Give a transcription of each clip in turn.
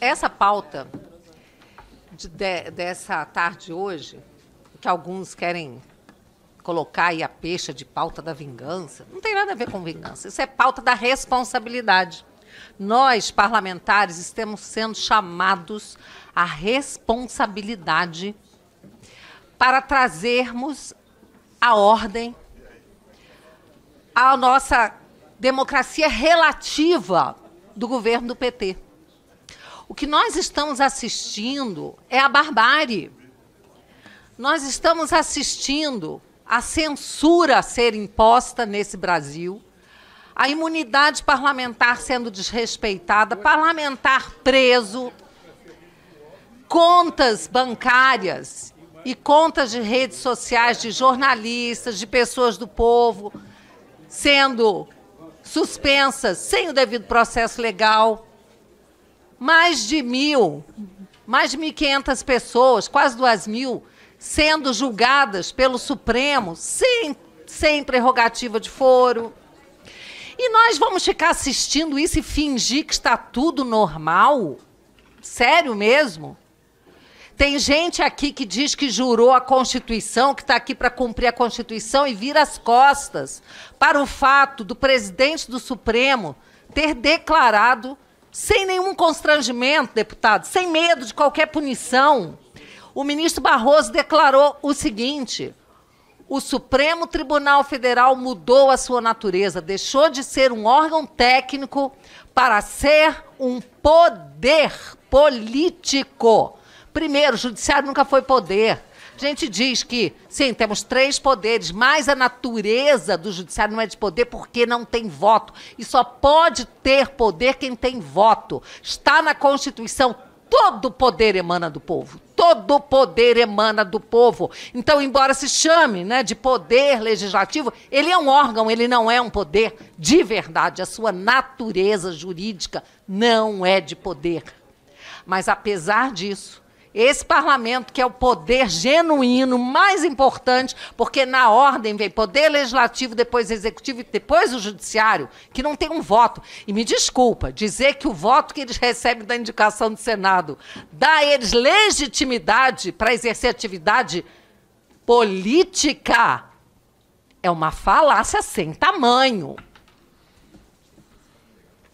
Essa pauta de, de, dessa tarde hoje, que alguns querem colocar aí a peixa de pauta da vingança, não tem nada a ver com vingança. Isso é pauta da responsabilidade. Nós, parlamentares, estamos sendo chamados à responsabilidade para trazermos a ordem à nossa democracia relativa do governo do PT. O que nós estamos assistindo é a barbárie. Nós estamos assistindo a censura ser imposta nesse Brasil, a imunidade parlamentar sendo desrespeitada, parlamentar preso, contas bancárias e contas de redes sociais de jornalistas, de pessoas do povo, sendo suspensas sem o devido processo legal mais de mil, mais de 1.500 pessoas, quase duas mil, sendo julgadas pelo Supremo sem, sem prerrogativa de foro. E nós vamos ficar assistindo isso e fingir que está tudo normal? Sério mesmo? Tem gente aqui que diz que jurou a Constituição, que está aqui para cumprir a Constituição e vira as costas para o fato do presidente do Supremo ter declarado sem nenhum constrangimento, deputado, sem medo de qualquer punição, o ministro Barroso declarou o seguinte: o Supremo Tribunal Federal mudou a sua natureza, deixou de ser um órgão técnico para ser um poder político. Primeiro, o judiciário nunca foi poder. A gente diz que, sim, temos três poderes, mas a natureza do judiciário não é de poder porque não tem voto. E só pode ter poder quem tem voto. Está na Constituição, todo poder emana do povo. Todo poder emana do povo. Então, embora se chame né, de poder legislativo, ele é um órgão, ele não é um poder de verdade. A sua natureza jurídica não é de poder. Mas, apesar disso, esse parlamento, que é o poder genuíno, mais importante, porque na ordem vem poder legislativo, depois executivo e depois o judiciário, que não tem um voto. E me desculpa, dizer que o voto que eles recebem da indicação do Senado dá a eles legitimidade para exercer atividade política é uma falácia sem tamanho.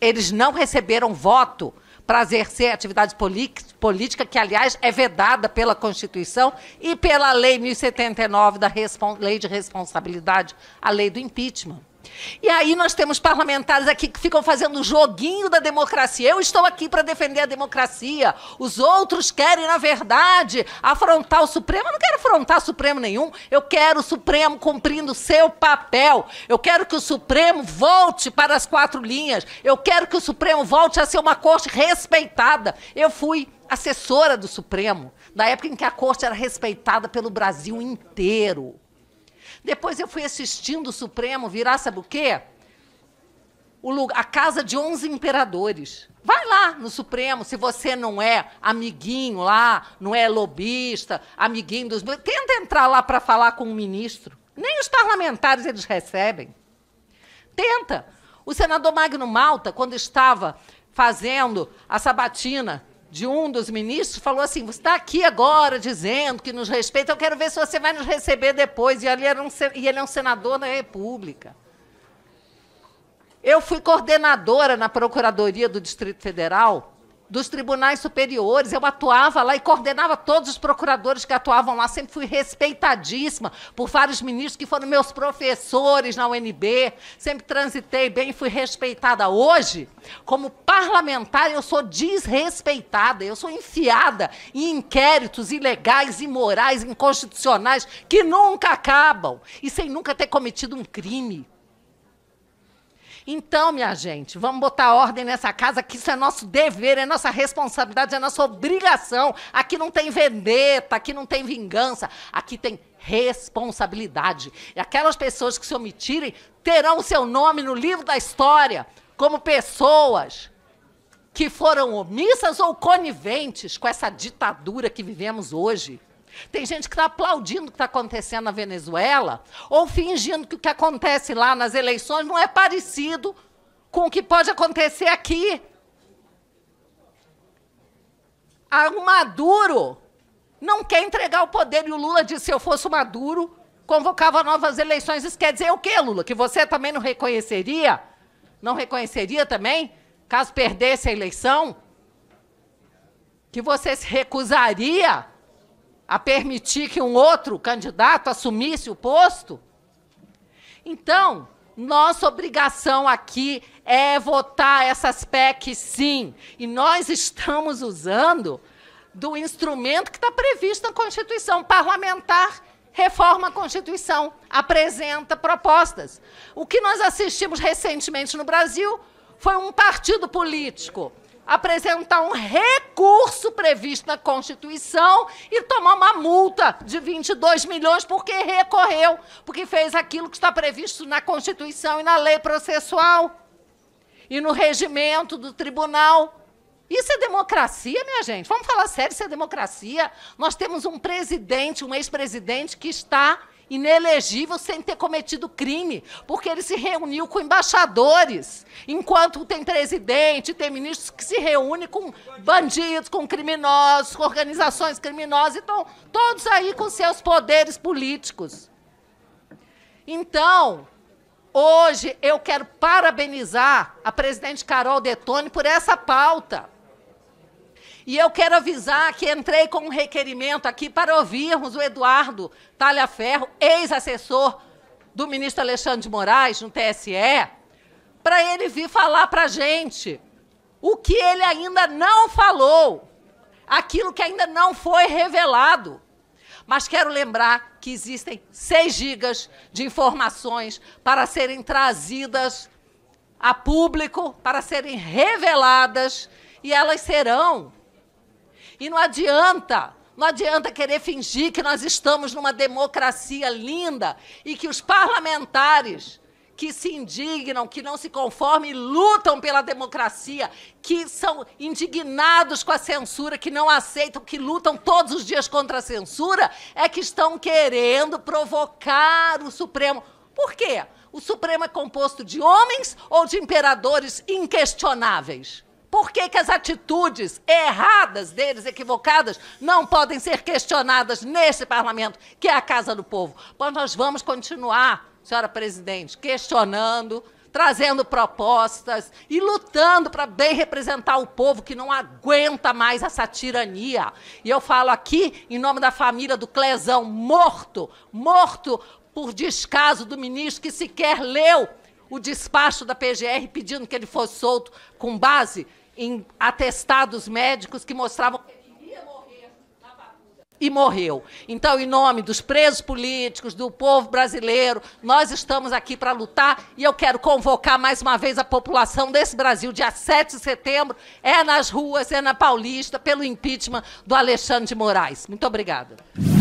Eles não receberam voto para exercer atividade política, que, aliás, é vedada pela Constituição e pela Lei 1079, da Lei de Responsabilidade, a lei do impeachment. E aí nós temos parlamentares aqui que ficam fazendo o joguinho da democracia. Eu estou aqui para defender a democracia. Os outros querem, na verdade, afrontar o Supremo. Eu não quero afrontar o Supremo nenhum. Eu quero o Supremo cumprindo seu papel. Eu quero que o Supremo volte para as quatro linhas. Eu quero que o Supremo volte a ser uma corte respeitada. Eu fui assessora do Supremo, na época em que a corte era respeitada pelo Brasil inteiro. Depois eu fui assistindo o Supremo virar, sabe o quê? O lugar, a casa de 11 imperadores. Vai lá no Supremo, se você não é amiguinho lá, não é lobista, amiguinho dos. Tenta entrar lá para falar com o ministro. Nem os parlamentares eles recebem. Tenta. O senador Magno Malta, quando estava fazendo a sabatina de um dos ministros falou assim: você está aqui agora dizendo que nos respeita, eu quero ver se você vai nos receber depois. E ele, era um, e ele é um senador da República. Eu fui coordenadora na Procuradoria do Distrito Federal dos tribunais superiores. Eu atuava lá e coordenava todos os procuradores que atuavam lá. Sempre fui respeitadíssima por vários ministros que foram meus professores na UNB. Sempre transitei bem, fui respeitada. Hoje, como parlamentar, eu sou desrespeitada. Eu sou enfiada em inquéritos ilegais, imorais, inconstitucionais que nunca acabam e sem nunca ter cometido um crime. Então, minha gente, vamos botar ordem nessa casa, que isso é nosso dever, é nossa responsabilidade, é nossa obrigação. Aqui não tem vendetta, aqui não tem vingança, aqui tem responsabilidade. E aquelas pessoas que se omitirem terão o seu nome no livro da história como pessoas que foram omissas ou coniventes com essa ditadura que vivemos hoje. Tem gente que está aplaudindo o que está acontecendo na Venezuela ou fingindo que o que acontece lá nas eleições não é parecido com o que pode acontecer aqui. O Maduro não quer entregar o poder e o Lula disse: se eu fosse o Maduro, convocava novas eleições. Isso quer dizer o quê, Lula? Que você também não reconheceria? Não reconheceria também, caso perdesse a eleição? Que você se recusaria? a permitir que um outro candidato assumisse o posto? Então, nossa obrigação aqui é votar essas PECs sim. E nós estamos usando do instrumento que está previsto na Constituição parlamentar. Reforma a Constituição, apresenta propostas. O que nós assistimos recentemente no Brasil foi um partido político apresentar um recurso previsto na Constituição e tomar uma multa de 22 milhões porque recorreu, porque fez aquilo que está previsto na Constituição e na lei processual e no regimento do tribunal. Isso é democracia, minha gente. Vamos falar sério, isso é democracia. Nós temos um presidente, um ex-presidente que está inelegível sem ter cometido crime, porque ele se reuniu com embaixadores, enquanto tem presidente, tem ministros que se reúnem com bandidos, com criminosos, com organizações criminosas, então todos aí com seus poderes políticos. Então, hoje eu quero parabenizar a presidente Carol Detone por essa pauta. E eu quero avisar que entrei com um requerimento aqui para ouvirmos o Eduardo Talhaferro, ex-assessor do ministro Alexandre de Moraes, no TSE, para ele vir falar para a gente o que ele ainda não falou, aquilo que ainda não foi revelado. Mas quero lembrar que existem 6 gigas de informações para serem trazidas a público, para serem reveladas, e elas serão e não adianta, não adianta querer fingir que nós estamos numa democracia linda e que os parlamentares que se indignam, que não se conformem, lutam pela democracia, que são indignados com a censura, que não aceitam, que lutam todos os dias contra a censura, é que estão querendo provocar o Supremo. Por quê? O Supremo é composto de homens ou de imperadores inquestionáveis? Por que, que as atitudes erradas deles, equivocadas, não podem ser questionadas neste parlamento, que é a casa do povo? Pois nós vamos continuar, senhora presidente, questionando, trazendo propostas e lutando para bem representar o povo que não aguenta mais essa tirania. E eu falo aqui em nome da família do Clezão, morto, morto por descaso do ministro que sequer leu o despacho da PGR pedindo que ele fosse solto com base em atestados médicos que mostravam E morreu. Então, em nome dos presos políticos, do povo brasileiro, nós estamos aqui para lutar e eu quero convocar mais uma vez a população desse Brasil. Dia 7 de setembro é nas ruas, é na Paulista, pelo impeachment do Alexandre de Moraes. Muito obrigada.